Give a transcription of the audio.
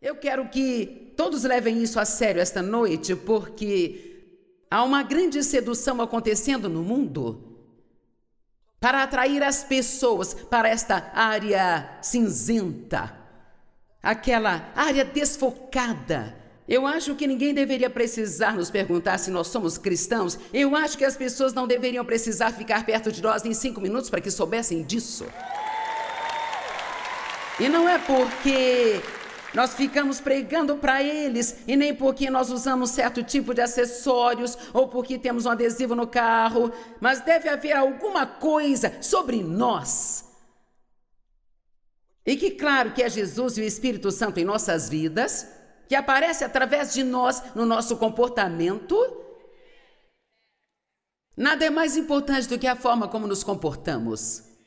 Eu quero que todos levem isso a sério esta noite, porque há uma grande sedução acontecendo no mundo para atrair as pessoas para esta área cinzenta, aquela área desfocada. Eu acho que ninguém deveria precisar nos perguntar se nós somos cristãos. Eu acho que as pessoas não deveriam precisar ficar perto de nós em cinco minutos para que soubessem disso. E não é porque nós ficamos pregando para eles e nem porque nós usamos certo tipo de acessórios ou porque temos um adesivo no carro, mas deve haver alguma coisa sobre nós. E que, claro, que é Jesus e o Espírito Santo em nossas vidas, que aparece através de nós no nosso comportamento. Nada é mais importante do que a forma como nos comportamos.